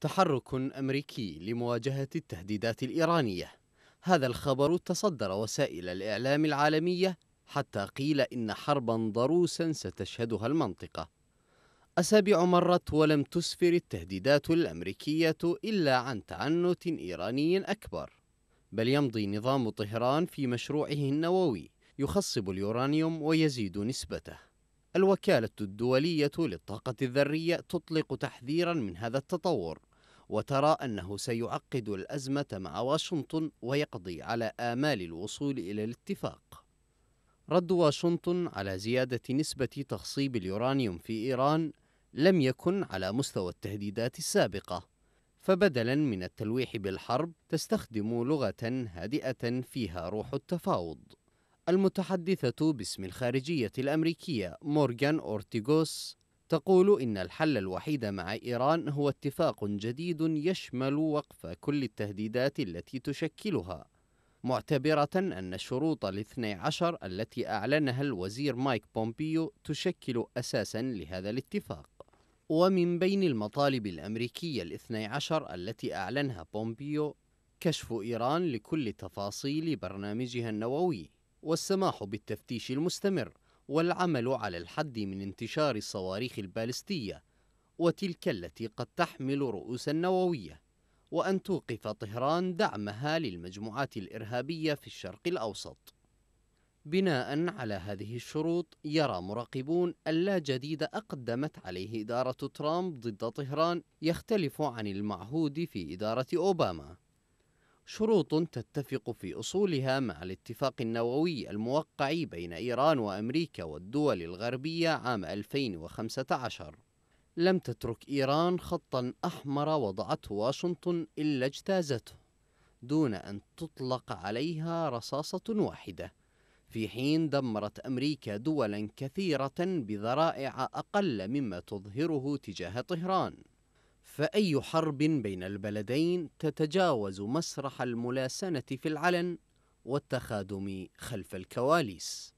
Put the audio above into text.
تحرك أمريكي لمواجهة التهديدات الإيرانية هذا الخبر تصدر وسائل الإعلام العالمية حتى قيل إن حربا ضروسا ستشهدها المنطقة أسابيع مرت ولم تسفر التهديدات الأمريكية إلا عن تعنت إيراني أكبر بل يمضي نظام طهران في مشروعه النووي يخصب اليورانيوم ويزيد نسبته الوكالة الدولية للطاقة الذرية تطلق تحذيرا من هذا التطور وترى أنه سيعقد الأزمة مع واشنطن ويقضي على آمال الوصول إلى الاتفاق رد واشنطن على زيادة نسبة تخصيب اليورانيوم في إيران لم يكن على مستوى التهديدات السابقة فبدلا من التلويح بالحرب تستخدم لغة هادئة فيها روح التفاوض المتحدثة باسم الخارجية الأمريكية مورغان أورتيغوس تقول إن الحل الوحيد مع إيران هو اتفاق جديد يشمل وقف كل التهديدات التي تشكلها معتبرة أن الشروط الاثني عشر التي أعلنها الوزير مايك بومبيو تشكل أساسا لهذا الاتفاق ومن بين المطالب الأمريكية الاثني عشر التي أعلنها بومبيو كشف إيران لكل تفاصيل برنامجها النووي والسماح بالتفتيش المستمر والعمل على الحد من انتشار الصواريخ البالستية وتلك التي قد تحمل رؤوسا نووية وأن توقف طهران دعمها للمجموعات الإرهابية في الشرق الأوسط بناء على هذه الشروط يرى مراقبون لا جديد أقدمت عليه إدارة ترامب ضد طهران يختلف عن المعهود في إدارة أوباما شروط تتفق في أصولها مع الاتفاق النووي الموقع بين إيران وأمريكا والدول الغربية عام 2015 لم تترك إيران خطا أحمر وضعته واشنطن إلا اجتازته دون أن تطلق عليها رصاصة واحدة في حين دمرت أمريكا دولا كثيرة بذرائع أقل مما تظهره تجاه طهران فأي حرب بين البلدين تتجاوز مسرح الملاسنة في العلن والتخادم خلف الكواليس